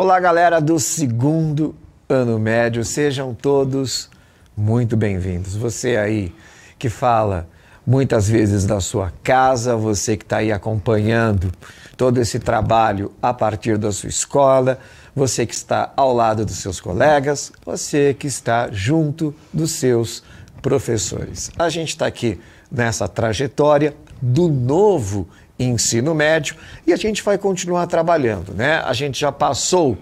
Olá, galera do segundo ano médio, sejam todos muito bem-vindos. Você aí que fala muitas vezes da sua casa, você que está aí acompanhando todo esse trabalho a partir da sua escola, você que está ao lado dos seus colegas, você que está junto dos seus professores. A gente está aqui nessa trajetória do novo ensino médio e a gente vai continuar trabalhando, né? A gente já passou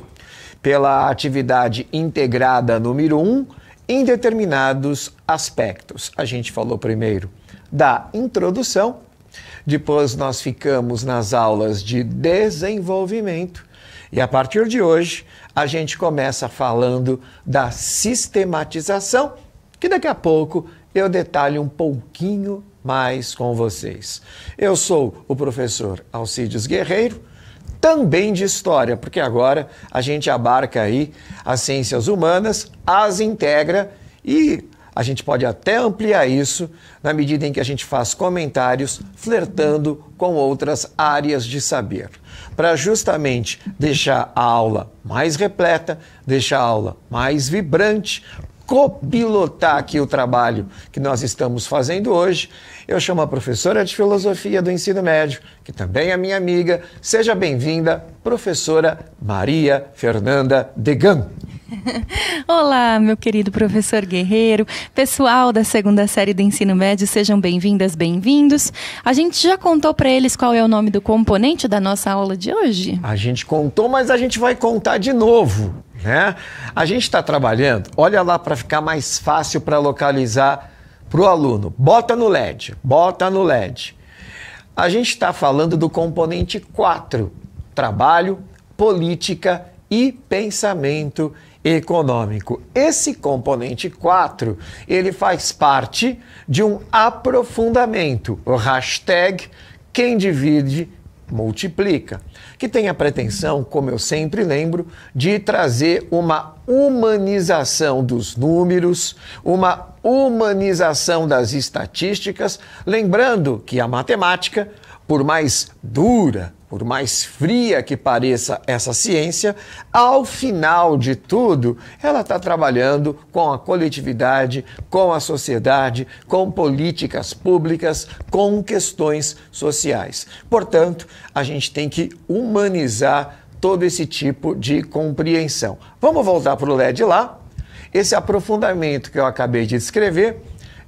pela atividade integrada número 1 um, em determinados aspectos. A gente falou primeiro da introdução, depois nós ficamos nas aulas de desenvolvimento e a partir de hoje a gente começa falando da sistematização, que daqui a pouco eu detalhe um pouquinho mais com vocês. Eu sou o professor Alcides Guerreiro, também de história, porque agora a gente abarca aí as ciências humanas, as integra e a gente pode até ampliar isso na medida em que a gente faz comentários flertando com outras áreas de saber, para justamente deixar a aula mais repleta, deixar a aula mais vibrante, copilotar aqui o trabalho que nós estamos fazendo hoje, eu chamo a professora de filosofia do ensino médio, que também é minha amiga. Seja bem-vinda, professora Maria Fernanda Degan. Olá, meu querido professor Guerreiro, pessoal da segunda série do ensino médio, sejam bem-vindas, bem-vindos. A gente já contou para eles qual é o nome do componente da nossa aula de hoje? A gente contou, mas a gente vai contar de novo. Né? A gente está trabalhando, olha lá para ficar mais fácil para localizar para o aluno. Bota no LED, bota no LED. A gente está falando do componente 4: trabalho, política e pensamento econômico. Esse componente 4, ele faz parte de um aprofundamento, o hashtag quem divide multiplica que tem a pretensão, como eu sempre lembro, de trazer uma humanização dos números, uma humanização das estatísticas, lembrando que a matemática, por mais dura, por mais fria que pareça essa ciência, ao final de tudo, ela está trabalhando com a coletividade, com a sociedade, com políticas públicas, com questões sociais. Portanto, a gente tem que humanizar todo esse tipo de compreensão. Vamos voltar para o LED lá. Esse aprofundamento que eu acabei de descrever,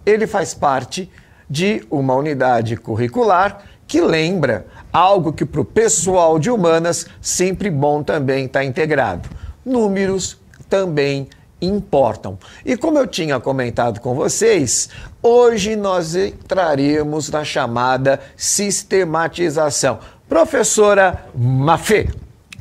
ele faz parte de uma unidade curricular que lembra algo que para o pessoal de humanas sempre bom também estar tá integrado. Números também importam. E como eu tinha comentado com vocês, hoje nós entraremos na chamada sistematização. Professora Mafê.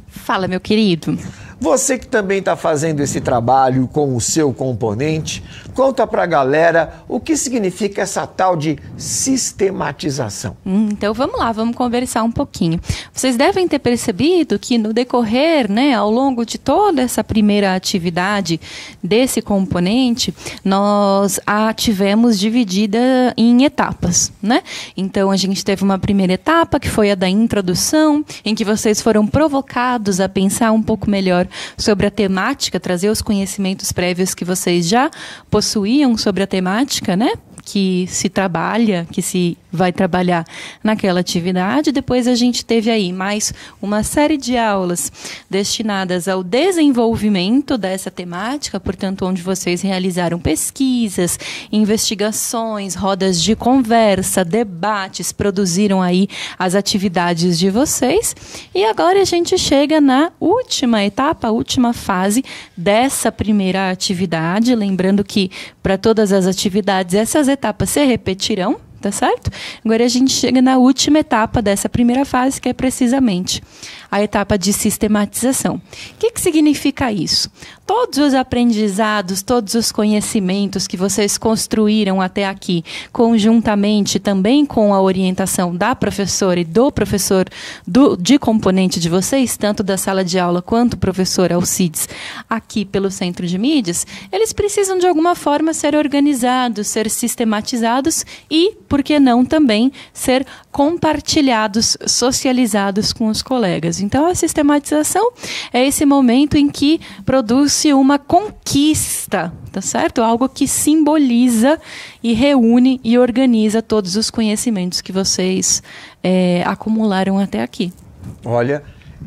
Fala, meu querido. Você que também está fazendo esse trabalho com o seu componente, conta para a galera o que significa essa tal de sistematização. Hum, então vamos lá, vamos conversar um pouquinho. Vocês devem ter percebido que no decorrer, né, ao longo de toda essa primeira atividade desse componente, nós a tivemos dividida em etapas, né? Então a gente teve uma primeira etapa que foi a da introdução, em que vocês foram provocados a pensar um pouco melhor sobre a temática, trazer os conhecimentos prévios que vocês já possuíam sobre a temática, né? Que se trabalha, que se vai trabalhar naquela atividade. Depois a gente teve aí mais uma série de aulas destinadas ao desenvolvimento dessa temática, portanto, onde vocês realizaram pesquisas, investigações, rodas de conversa, debates, produziram aí as atividades de vocês. E agora a gente chega na última etapa, última fase dessa primeira atividade, lembrando que para todas as atividades essas etapas se repetirão tá certo? Agora a gente chega na última etapa dessa primeira fase, que é precisamente a etapa de sistematização. O que, que significa isso? Todos os aprendizados, todos os conhecimentos que vocês construíram até aqui, conjuntamente também com a orientação da professora e do professor do, de componente de vocês, tanto da sala de aula quanto o professor Alcides, aqui pelo Centro de Mídias, eles precisam de alguma forma ser organizados, ser sistematizados e, por que não, também ser compartilhados, socializados com os colegas. Então, a sistematização é esse momento em que produz-se uma conquista, tá certo? Algo que simboliza e reúne e organiza todos os conhecimentos que vocês é, acumularam até aqui. Olha,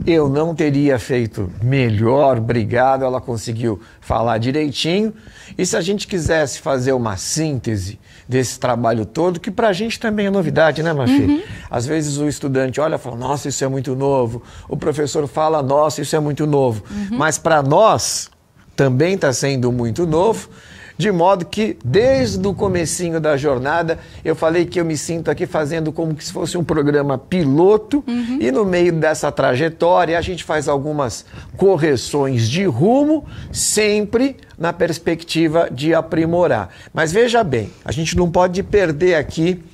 eu não teria feito melhor, obrigado. Ela conseguiu falar direitinho. E se a gente quisesse fazer uma síntese desse trabalho todo, que para a gente também é novidade, né, Mafê? Uhum. Às vezes o estudante olha e fala, nossa, isso é muito novo. O professor fala, nossa, isso é muito novo. Uhum. Mas para nós também está sendo muito novo. Uhum de modo que desde o comecinho da jornada eu falei que eu me sinto aqui fazendo como se fosse um programa piloto uhum. e no meio dessa trajetória a gente faz algumas correções de rumo, sempre na perspectiva de aprimorar. Mas veja bem, a gente não pode perder aqui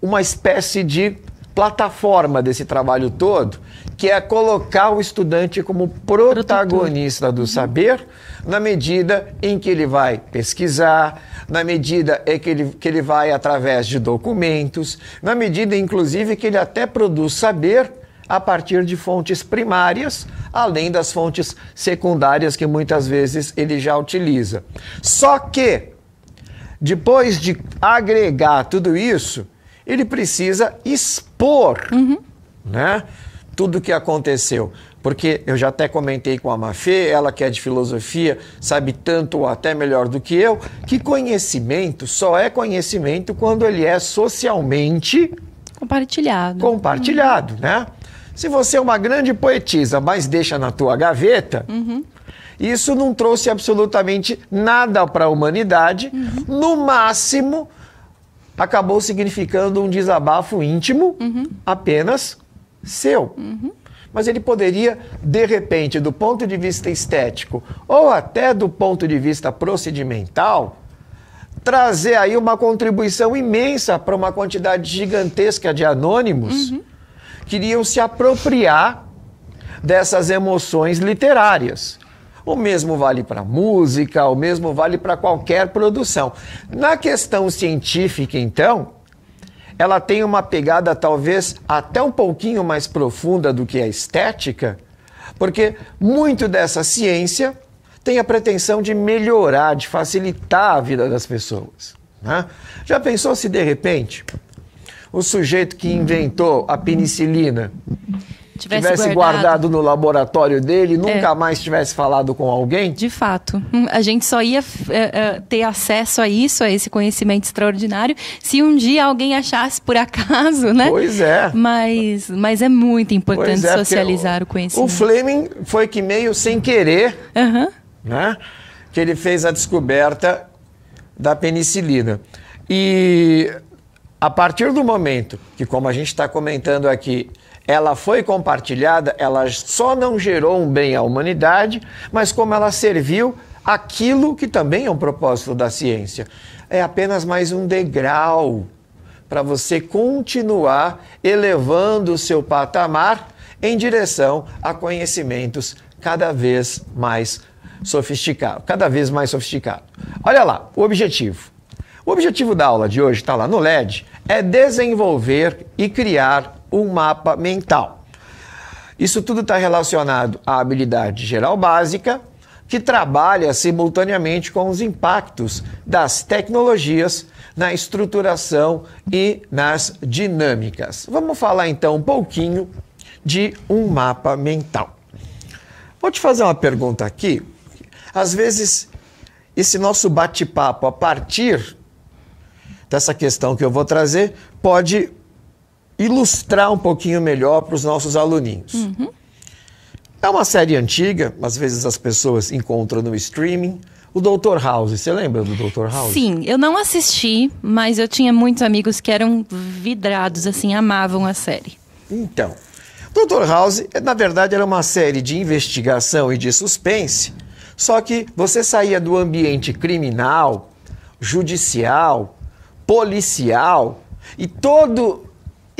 uma espécie de plataforma desse trabalho todo, que é colocar o estudante como protagonista do saber, na medida em que ele vai pesquisar, na medida em que ele, que ele vai através de documentos, na medida, inclusive, que ele até produz saber a partir de fontes primárias, além das fontes secundárias que muitas vezes ele já utiliza. Só que, depois de agregar tudo isso, ele precisa expor, uhum. né? tudo o que aconteceu. Porque eu já até comentei com a Mafê, ela que é de filosofia, sabe tanto ou até melhor do que eu, que conhecimento só é conhecimento quando ele é socialmente compartilhado. Compartilhado, uhum. né? Se você é uma grande poetisa, mas deixa na tua gaveta, uhum. isso não trouxe absolutamente nada para a humanidade. Uhum. No máximo, acabou significando um desabafo íntimo uhum. apenas seu. Uhum. Mas ele poderia, de repente, do ponto de vista estético ou até do ponto de vista procedimental, trazer aí uma contribuição imensa para uma quantidade gigantesca de anônimos uhum. que iriam se apropriar dessas emoções literárias. O mesmo vale para música, o mesmo vale para qualquer produção. Na questão científica, então, ela tem uma pegada talvez até um pouquinho mais profunda do que a estética, porque muito dessa ciência tem a pretensão de melhorar, de facilitar a vida das pessoas. Né? Já pensou se de repente o sujeito que inventou a penicilina tivesse, tivesse guardado. guardado. no laboratório dele, nunca é. mais tivesse falado com alguém? De fato. Hum, a gente só ia eh, eh, ter acesso a isso, a esse conhecimento extraordinário, se um dia alguém achasse por acaso, né? Pois é. Mas, mas é muito importante é, socializar o, o conhecimento. O Fleming foi que meio sem querer, uhum. né? Que ele fez a descoberta da penicilina. E a partir do momento que, como a gente está comentando aqui, ela foi compartilhada, ela só não gerou um bem à humanidade, mas como ela serviu aquilo que também é um propósito da ciência. É apenas mais um degrau para você continuar elevando o seu patamar em direção a conhecimentos cada vez mais sofisticados, cada vez mais sofisticado. Olha lá, o objetivo. O objetivo da aula de hoje está lá no LED, é desenvolver e criar um mapa mental. Isso tudo está relacionado à habilidade geral básica, que trabalha simultaneamente com os impactos das tecnologias na estruturação e nas dinâmicas. Vamos falar então um pouquinho de um mapa mental. Vou te fazer uma pergunta aqui. Às vezes, esse nosso bate-papo a partir dessa questão que eu vou trazer pode ilustrar um pouquinho melhor para os nossos aluninhos. Uhum. É uma série antiga, às vezes as pessoas encontram no streaming. O Dr. House, você lembra do Dr. House? Sim, eu não assisti, mas eu tinha muitos amigos que eram vidrados, assim, amavam a série. Então, Dr. House, na verdade, era uma série de investigação e de suspense, só que você saía do ambiente criminal, judicial, policial e todo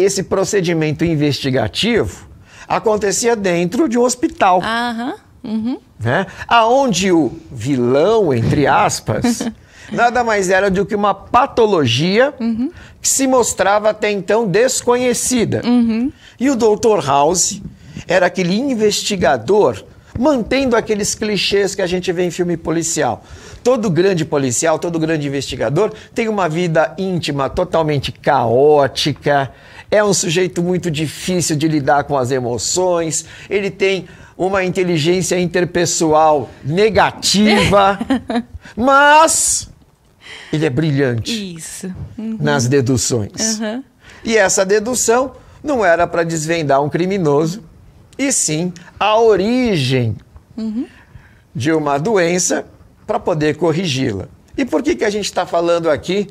esse procedimento investigativo acontecia dentro de um hospital. Aham. Uhum. Né? Aonde o vilão, entre aspas, nada mais era do que uma patologia uhum. que se mostrava até então desconhecida. Uhum. E o Dr. House era aquele investigador mantendo aqueles clichês que a gente vê em filme policial. Todo grande policial, todo grande investigador tem uma vida íntima totalmente caótica, é um sujeito muito difícil de lidar com as emoções, ele tem uma inteligência interpessoal negativa, mas ele é brilhante Isso. Uhum. nas deduções. Uhum. E essa dedução não era para desvendar um criminoso, e sim a origem uhum. de uma doença para poder corrigi-la. E por que, que a gente está falando aqui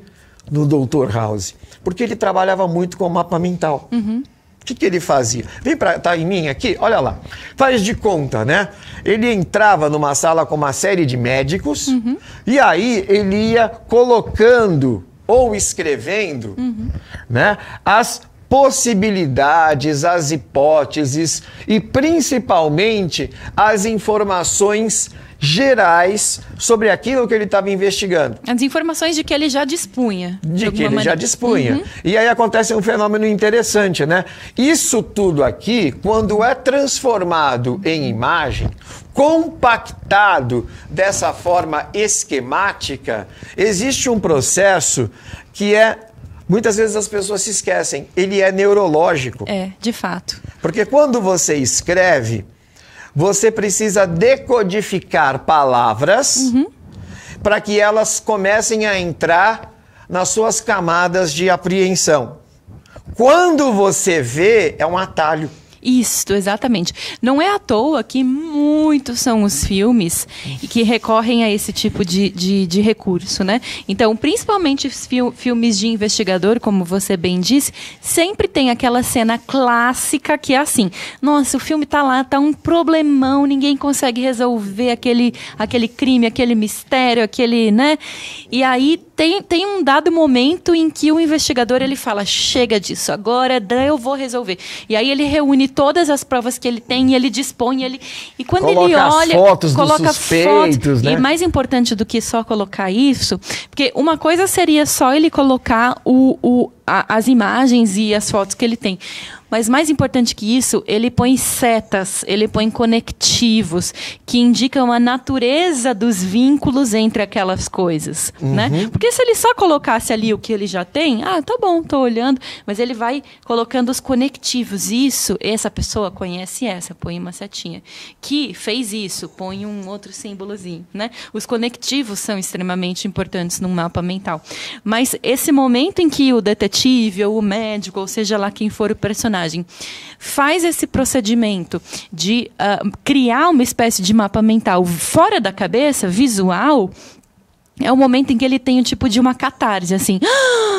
no Dr. House? porque ele trabalhava muito com o mapa mental. Uhum. O que, que, ele fazia? Vem para tá em mim aqui, olha lá. Faz de conta, né? Ele entrava numa sala com uma série de médicos uhum. e aí ele ia colocando ou escrevendo, uhum. né, as possibilidades, as hipóteses e principalmente as informações gerais sobre aquilo que ele estava investigando. As informações de que ele já dispunha. De, de que ele maneira. já dispunha. Uhum. E aí acontece um fenômeno interessante, né? Isso tudo aqui, quando é transformado em imagem, compactado dessa forma esquemática, existe um processo que é Muitas vezes as pessoas se esquecem, ele é neurológico. É, de fato. Porque quando você escreve, você precisa decodificar palavras uhum. para que elas comecem a entrar nas suas camadas de apreensão. Quando você vê, é um atalho. Isto, exatamente. Não é à toa que muitos são os filmes que recorrem a esse tipo de, de, de recurso, né? Então, principalmente fil filmes de investigador, como você bem disse, sempre tem aquela cena clássica que é assim: nossa, o filme tá lá, tá um problemão, ninguém consegue resolver aquele, aquele crime, aquele mistério, aquele, né? E aí tem, tem um dado momento em que o investigador ele fala: chega disso, agora eu vou resolver. E aí ele reúne todas as provas que ele tem, e ele dispõe, ele e quando coloca ele olha, as fotos coloca dos suspeitos, né? E mais importante do que só colocar isso, porque uma coisa seria só ele colocar o, o, a, as imagens e as fotos que ele tem. Mas mais importante que isso, ele põe setas, ele põe conectivos que indicam a natureza dos vínculos entre aquelas coisas, uhum. né? Porque se ele só colocasse ali o que ele já tem, ah, tá bom, tô olhando, mas ele vai colocando os conectivos. Isso, essa pessoa conhece essa, põe uma setinha. Que fez isso, põe um outro símbolozinho, né? Os conectivos são extremamente importantes num mapa mental. Mas esse momento em que o detetive ou o médico, ou seja lá quem for o personagem personagem faz esse procedimento de uh, criar uma espécie de mapa mental fora da cabeça, visual, é o momento em que ele tem o tipo de uma catarse, assim. Ah!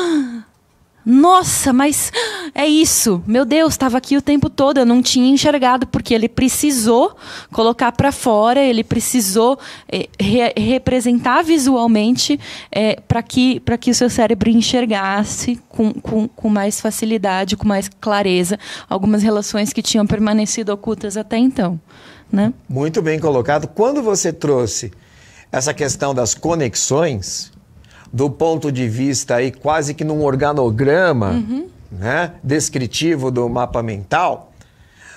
Nossa, mas é isso. Meu Deus, estava aqui o tempo todo, eu não tinha enxergado porque ele precisou colocar para fora, ele precisou eh, re representar visualmente é, eh, para que para que o seu cérebro enxergasse com, com, com mais facilidade, com mais clareza algumas relações que tinham permanecido ocultas até então, né? Muito bem colocado. Quando você trouxe essa questão das conexões, do ponto de vista aí quase que num organograma uhum. né, descritivo do mapa mental,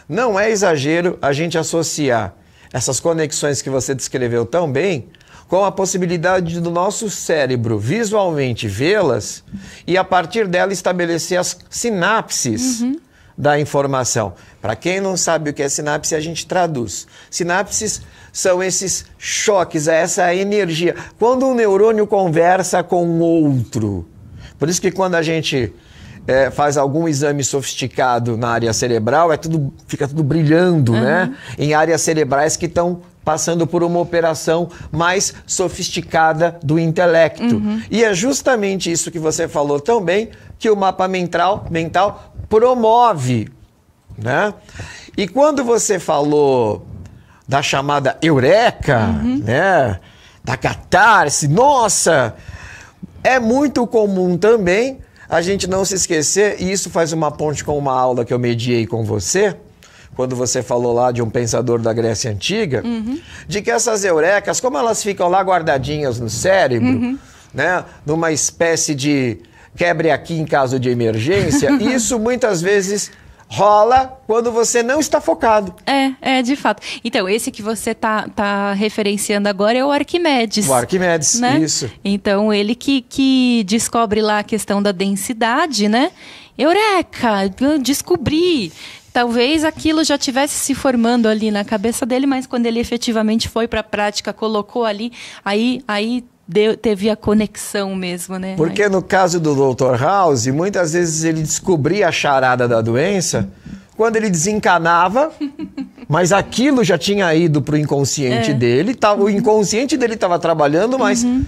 não é exagero a gente associar essas conexões que você descreveu tão bem com a possibilidade do nosso cérebro visualmente vê-las e a partir dela estabelecer as sinapses. Uhum da informação. Para quem não sabe o que é sinapse, a gente traduz. Sinapses são esses choques, é essa energia. Quando um neurônio conversa com outro. Por isso que quando a gente é, faz algum exame sofisticado na área cerebral, é tudo, fica tudo brilhando, né? uhum. né? Em áreas cerebrais que estão passando por uma operação mais sofisticada do intelecto. Uhum. E é justamente isso que você falou tão bem, que o mapa mental, mental promove. Né? E quando você falou da chamada eureka, uhum. né? da catarse, nossa, é muito comum também a gente não se esquecer, e isso faz uma ponte com uma aula que eu mediei com você, quando você falou lá de um pensador da Grécia Antiga, uhum. de que essas eurecas, como elas ficam lá guardadinhas no cérebro, uhum. né, numa espécie de quebre aqui em caso de emergência, isso muitas vezes rola quando você não está focado. É, é, de fato. Então, esse que você tá, tá referenciando agora é o Arquimedes. O Arquimedes, né? isso. Então, ele que, que descobre lá a questão da densidade, né? Eureka! Descobri! Talvez aquilo já tivesse se formando ali na cabeça dele, mas quando ele efetivamente foi para a prática, colocou ali, aí, aí deu, teve a conexão mesmo, né? Porque no caso do Dr. House, muitas vezes ele descobria a charada da doença quando ele desencanava, mas aquilo já tinha ido para o inconsciente é. dele, tá, o uhum. inconsciente dele estava trabalhando, mas. Uhum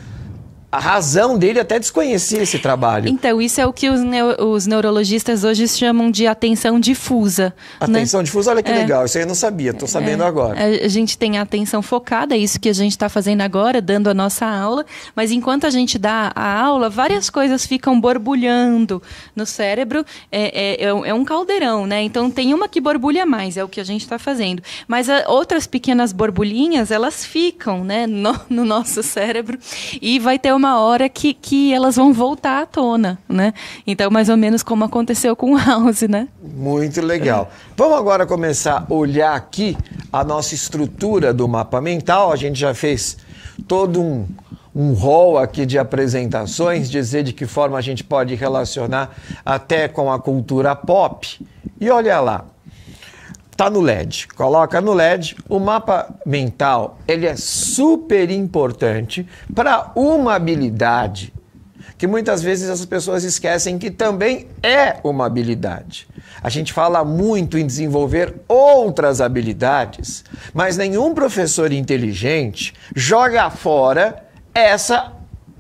a razão dele até desconhecia esse trabalho. Então, isso é o que os, neu os neurologistas hoje chamam de atenção difusa. Né? Atenção né? difusa, olha que é. legal, isso aí eu não sabia, estou sabendo é. agora. É, a gente tem a atenção focada, é isso que a gente está fazendo agora, dando a nossa aula, mas enquanto a gente dá a aula, várias coisas ficam borbulhando no cérebro, é, é, é, é um caldeirão, né? Então, tem uma que borbulha mais, é o que a gente está fazendo. Mas a, ah, outras pequenas borbulhinhas, elas ficam né, no, no nosso cérebro e vai ter uma uma hora que, que elas vão voltar à tona, né? Então, mais ou menos como aconteceu com House, né? Muito legal. Vamos agora começar a olhar aqui a nossa estrutura do mapa mental. A gente já fez todo um um rol aqui de apresentações, dizer de que forma a gente pode relacionar até com a cultura pop. E olha lá, tá no LED. Coloca no LED. O mapa mental ele é super importante para uma habilidade que muitas vezes as pessoas esquecem que também é uma habilidade. A gente fala muito em desenvolver outras habilidades, mas nenhum professor inteligente joga fora essa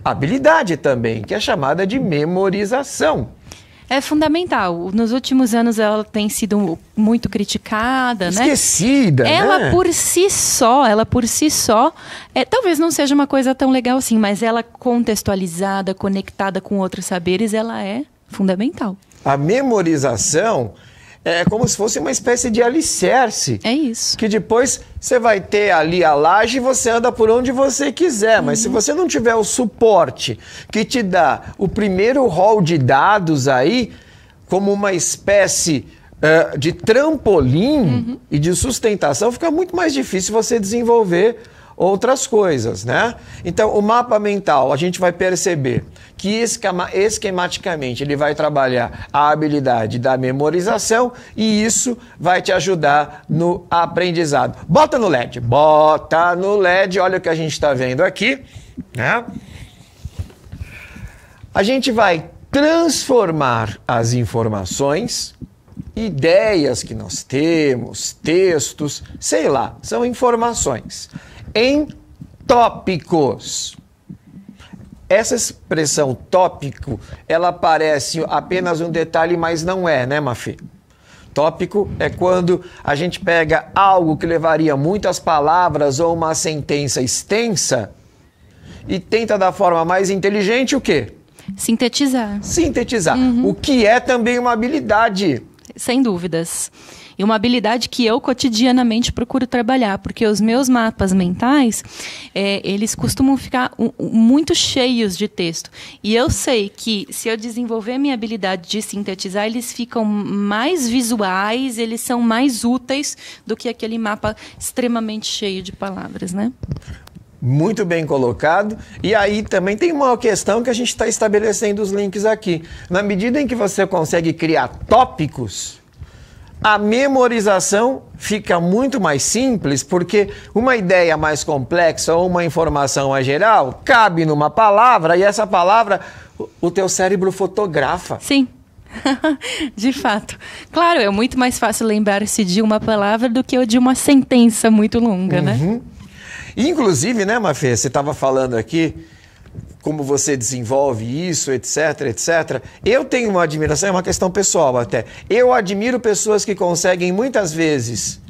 habilidade também, que é chamada de memorização é fundamental. Nos últimos anos ela tem sido muito criticada, né? Esquecida, né? Ela né? por si só, ela por si só, é, talvez não seja uma coisa tão legal assim, mas ela contextualizada, conectada com outros saberes, ela é fundamental. A memorização é, é como se fosse uma espécie de alicerce. É isso. Que depois você vai ter ali a laje e você anda por onde você quiser. Mas uhum. se você não tiver o suporte que te dá o primeiro rol de dados aí, como uma espécie uh, de trampolim uhum. e de sustentação, fica muito mais difícil você desenvolver outras coisas, né? Então, o mapa mental, a gente vai perceber que esquema, esquematicamente ele vai trabalhar a habilidade da memorização e isso vai te ajudar no aprendizado. Bota no LED, bota no LED, olha o que a gente está vendo aqui, né? A gente vai transformar as informações ideias que nós temos, textos, sei lá, são informações em tópicos. Essa expressão tópico, ela parece apenas um detalhe, mas não é, né, Mafê? Tópico é quando a gente pega algo que levaria muitas palavras ou uma sentença extensa e tenta da forma mais inteligente o quê? Sintetizar. Sintetizar. Uhum. O que é também uma habilidade. Sem dúvidas. E uma habilidade que eu cotidianamente procuro trabalhar, porque os meus mapas mentais, é, eles costumam ficar muito cheios de texto. E eu sei que se eu desenvolver a minha habilidade de sintetizar, eles ficam mais visuais, eles são mais úteis do que aquele mapa extremamente cheio de palavras, né? Muito bem colocado. E aí também tem uma questão que a gente está estabelecendo os links aqui. Na medida em que você consegue criar tópicos, a memorização fica muito mais simples, porque uma ideia mais complexa ou uma informação mais geral cabe numa palavra e essa palavra o teu cérebro fotografa. Sim. de fato. Claro, é muito mais fácil lembrar-se de uma palavra do que de uma sentença muito longa, né? uhum. né? Inclusive, né, Mafê, você estava falando aqui como você desenvolve isso, etc, etc. Eu tenho uma admiração, é uma questão pessoal até. Eu admiro pessoas que conseguem muitas vezes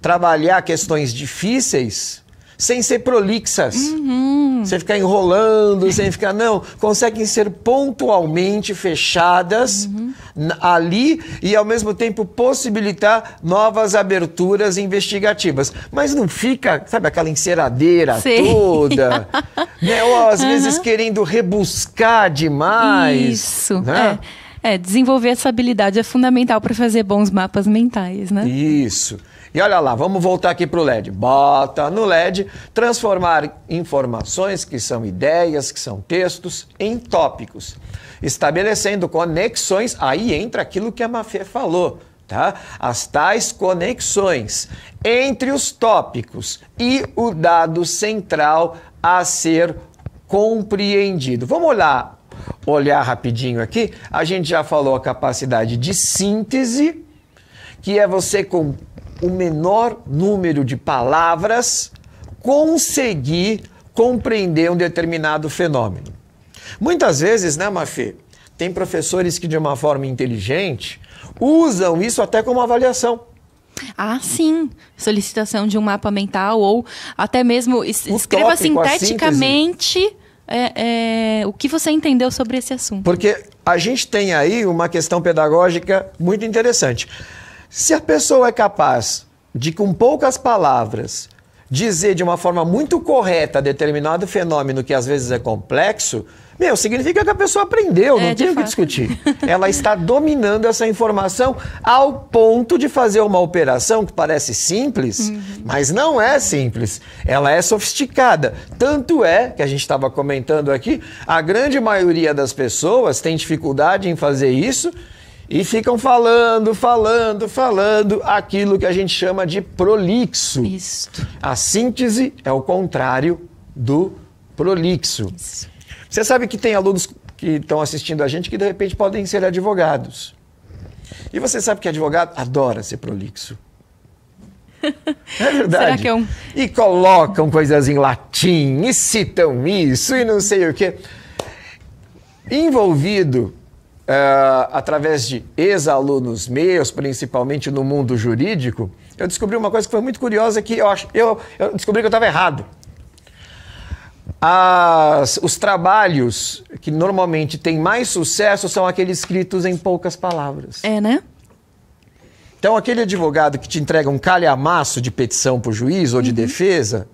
trabalhar questões difíceis sem ser prolixas. Uhum. Sem ficar enrolando, sem ficar. Não, conseguem ser pontualmente fechadas uhum. ali e, ao mesmo tempo, possibilitar novas aberturas investigativas. Mas não fica, sabe, aquela enceradeira toda. né? Ou às uhum. vezes querendo rebuscar demais. Isso. Né? É. É, desenvolver essa habilidade é fundamental para fazer bons mapas mentais, né? Isso. E olha lá, vamos voltar aqui para o LED. Bota no LED, transformar informações que são ideias, que são textos, em tópicos, estabelecendo conexões. Aí entra aquilo que a Mafê falou. Tá? As tais conexões entre os tópicos e o dado central a ser compreendido. Vamos olhar, olhar rapidinho aqui. A gente já falou a capacidade de síntese, que é você com o menor número de palavras conseguir compreender um determinado fenômeno. Muitas vezes, né, Mafê? Tem professores que, de uma forma inteligente, usam isso até como avaliação. Ah, sim. Solicitação de um mapa mental ou até mesmo es o escreva tópico, sinteticamente é, é, o que você entendeu sobre esse assunto. Porque a gente tem aí uma questão pedagógica muito interessante. Se a pessoa é capaz de, com poucas palavras, dizer de uma forma muito correta determinado fenômeno que às vezes é complexo, meu, significa que a pessoa aprendeu, é, não tem o que discutir. Ela está dominando essa informação ao ponto de fazer uma operação que parece simples, uhum. mas não é simples. Ela é sofisticada. Tanto é que a gente estava comentando aqui, a grande maioria das pessoas tem dificuldade em fazer isso e ficam falando, falando, falando aquilo que a gente chama de prolixo. Isto. A síntese é o contrário do prolixo. Isso. Você sabe que tem alunos que estão assistindo a gente que de repente podem ser advogados. E você sabe que advogado adora ser prolixo. É verdade. Será é um... E colocam coisas em latim, e citam isso, e não sei o quê. Envolvido ah, através de ex-alunos meus, principalmente no mundo jurídico, eu descobri uma coisa que foi muito curiosa que eu, acho, eu, eu descobri que eu estava errado. As, os trabalhos que normalmente têm mais sucesso são aqueles escritos em poucas palavras. É, né? Então, aquele advogado que te entrega um calhamaço de petição para o juiz ou de uhum. defesa,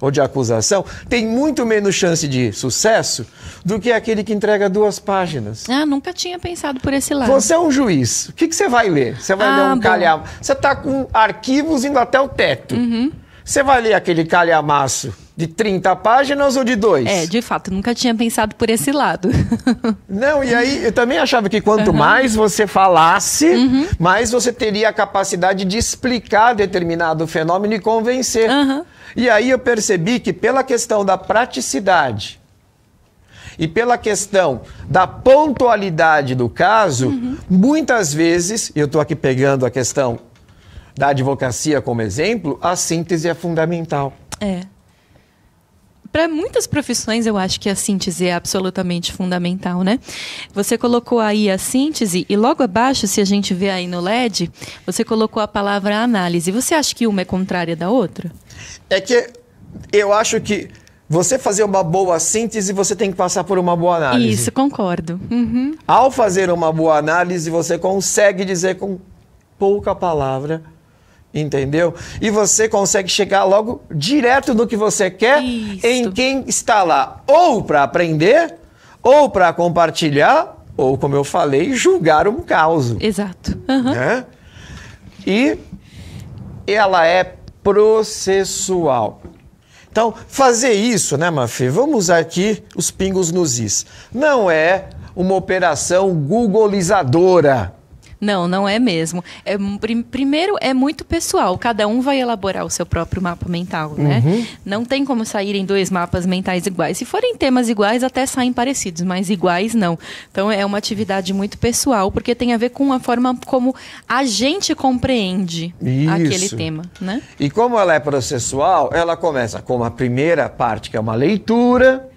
ou de acusação, tem muito menos chance de sucesso do que aquele que entrega duas páginas. Ah, nunca tinha pensado por esse lado. Você é um juiz. O que, que você vai ler? Você vai ah, ler um calhamaço. Você está com arquivos indo até o teto. Uhum. Você vai ler aquele calhamaço de 30 páginas ou de dois? É, de fato, nunca tinha pensado por esse lado. Não, e aí eu também achava que quanto uhum. mais você falasse, uhum. mais você teria a capacidade de explicar determinado fenômeno e convencer. Uhum. E aí eu percebi que pela questão da praticidade e pela questão da pontualidade do caso, uhum. muitas vezes, eu estou aqui pegando a questão da advocacia como exemplo, a síntese é fundamental. É para muitas profissões, eu acho que a síntese é absolutamente fundamental, né? Você colocou aí a síntese e logo abaixo, se a gente vê aí no LED, você colocou a palavra análise. Você acha que uma é contrária da outra? É que eu acho que você fazer uma boa síntese, você tem que passar por uma boa análise. Isso, concordo. Uhum. Ao fazer uma boa análise, você consegue dizer com pouca palavra entendeu? E você consegue chegar logo direto no que você quer Isso. em quem está lá, ou para aprender, ou para compartilhar, ou, como eu falei, julgar um caos. Exato. Uhum. Né? E ela é processual. Então, fazer isso, né, Mafê? Vamos aqui os pingos nos is. Não é uma operação googolizadora. Não, não é mesmo. É, prim, primeiro, é muito pessoal. Cada um vai elaborar o seu próprio mapa mental, né? Uhum. Não tem como saírem dois mapas mentais iguais. Se forem temas iguais, até saem parecidos, mas iguais não. Então, é uma atividade muito pessoal, porque tem a ver com a forma como a gente compreende Isso. aquele tema, né? E como ela é processual, ela começa com a primeira parte, que é uma leitura.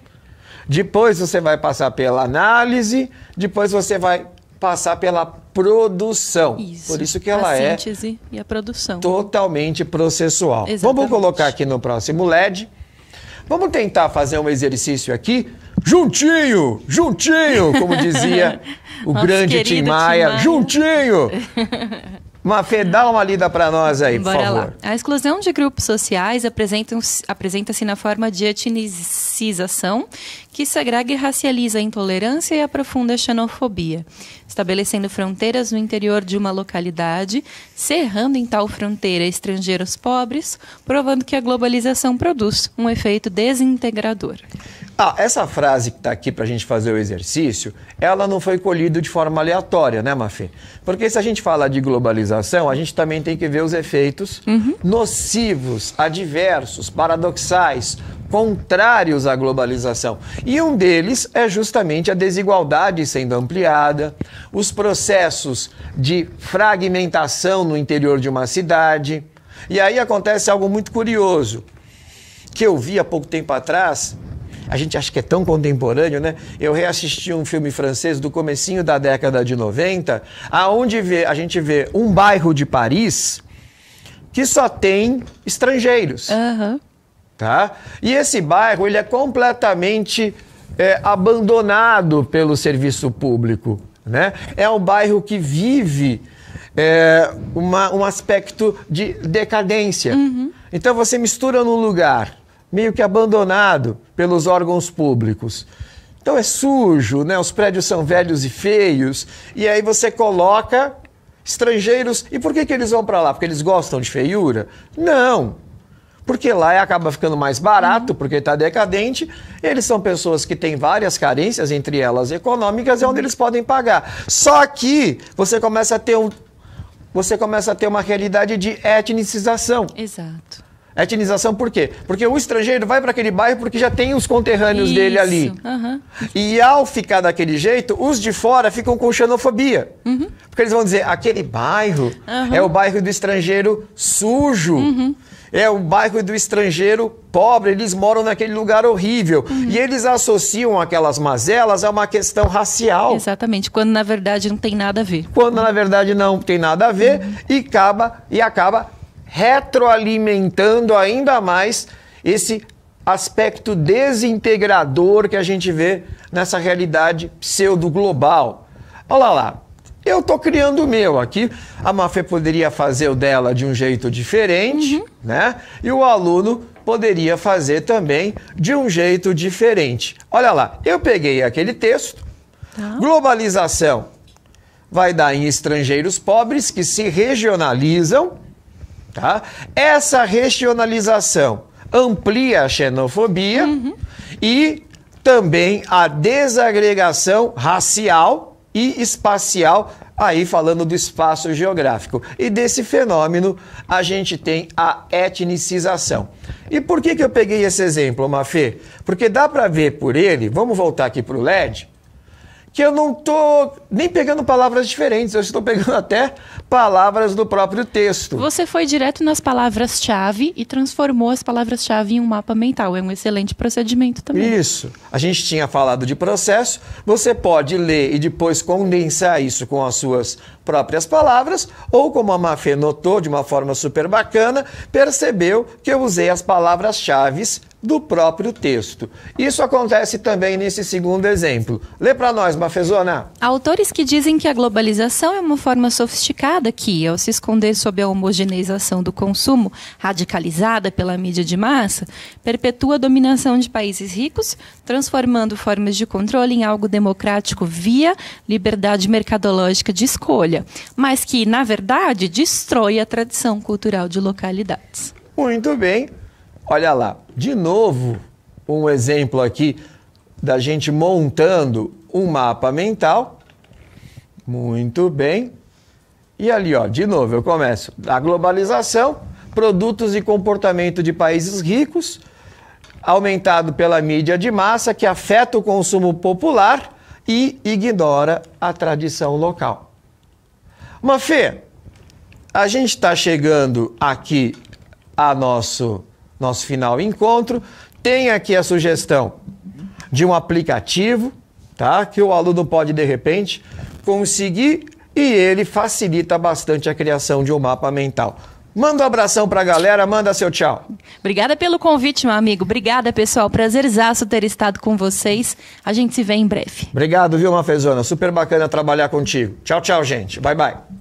Depois você vai passar pela análise, depois você vai passar pela produção. Isso. Por isso que ela a é síntese e a produção. Totalmente processual. Exatamente. Vamos colocar aqui no próximo LED. Vamos tentar fazer um exercício aqui juntinho, juntinho, como dizia o Nosso grande Tim Maia, Tim Maia, juntinho. Mafê, dá uma lida para nós aí, Bora por favor. Lá. A exclusão de grupos sociais apresenta-se na forma de etnicização, que segrega e racializa a intolerância e aprofunda a xenofobia, estabelecendo fronteiras no interior de uma localidade, cerrando em tal fronteira estrangeiros pobres, provando que a globalização produz um efeito desintegrador. Ah, essa frase que está aqui para a gente fazer o exercício, ela não foi colhida de forma aleatória, né, Mafê? Porque se a gente fala de globalização, a gente também tem que ver os efeitos uhum. nocivos, adversos, paradoxais, contrários à globalização. E um deles é justamente a desigualdade sendo ampliada, os processos de fragmentação no interior de uma cidade. E aí acontece algo muito curioso, que eu vi há pouco tempo atrás a gente acha que é tão contemporâneo, né? Eu reassisti um filme francês do comecinho da década de 90, aonde vê, a gente vê um bairro de Paris que só tem estrangeiros. Uhum. Tá? E esse bairro ele é completamente é, abandonado pelo serviço público. Né? É um bairro que vive é, uma, um aspecto de decadência. Uhum. Então você mistura num lugar meio que abandonado pelos órgãos públicos. Então é sujo, né? Os prédios são velhos e feios. E aí você coloca estrangeiros. E por que, que eles vão para lá? Porque eles gostam de feiura? Não. Porque lá acaba ficando mais barato, porque está decadente. Eles são pessoas que têm várias carências, entre elas econômicas, é onde eles podem pagar. Só que você começa a ter um, você começa a ter uma realidade de etnicização. Exato. Etnização por quê? Porque o estrangeiro vai para aquele bairro porque já tem os conterrâneos Isso. dele ali. Uhum. E ao ficar daquele jeito, os de fora ficam com xenofobia. Uhum. Porque eles vão dizer: aquele bairro uhum. é o bairro do estrangeiro sujo. Uhum. É o bairro do estrangeiro pobre, eles moram naquele lugar horrível. Uhum. E eles associam aquelas mazelas a uma questão racial. Exatamente, quando na verdade não tem nada a ver. Quando na verdade não tem nada a ver uhum. e acaba, e acaba retroalimentando ainda mais esse aspecto desintegrador que a gente vê nessa realidade pseudo-global. Olha lá, eu tô criando o meu aqui. A Mafê poderia fazer o dela de um jeito diferente, uhum. né? E o aluno poderia fazer também de um jeito diferente. Olha lá, eu peguei aquele texto. Tá. Globalização vai dar em estrangeiros pobres que se regionalizam Tá? Essa regionalização amplia a xenofobia uhum. e também a desagregação racial e espacial, aí falando do espaço geográfico. E desse fenômeno a gente tem a etnicização. E por que, que eu peguei esse exemplo, Mafê? Porque dá para ver por ele, vamos voltar aqui para o LED, que eu não estou nem pegando palavras diferentes, eu estou pegando até palavras do próprio texto. Você foi direto nas palavras-chave e transformou as palavras-chave em um mapa mental. É um excelente procedimento também. Isso. A gente tinha falado de processo, você pode ler e depois condensar isso com as suas próprias palavras, ou como a Mafê notou de uma forma super bacana, percebeu que eu usei as palavras-chave do próprio texto. Isso acontece também nesse segundo exemplo. Lê para nós, Mafezona. autores que dizem que a globalização é uma forma sofisticada que, ao se esconder sob a homogeneização do consumo, radicalizada pela mídia de massa, perpetua a dominação de países ricos, transformando formas de controle em algo democrático via liberdade mercadológica de escolha, mas que, na verdade, destrói a tradição cultural de localidades. Muito bem. Olha lá, de novo, um exemplo aqui da gente montando um mapa mental. Muito bem. E ali, ó, de novo, eu começo A globalização, produtos e comportamento de países ricos, aumentado pela mídia de massa que afeta o consumo popular e ignora a tradição local. Fê, a gente está chegando aqui a nosso nosso final encontro. Tem aqui a sugestão de um aplicativo, tá? Que o aluno pode, de repente, conseguir e ele facilita bastante a criação de um mapa mental. Manda um abração pra galera, manda seu tchau. Obrigada pelo convite, meu amigo. Obrigada, pessoal. Prazerzaço ter estado com vocês. A gente se vê em breve. Obrigado, viu, Mafezona? Super bacana trabalhar contigo. Tchau, tchau, gente. Bye, bye.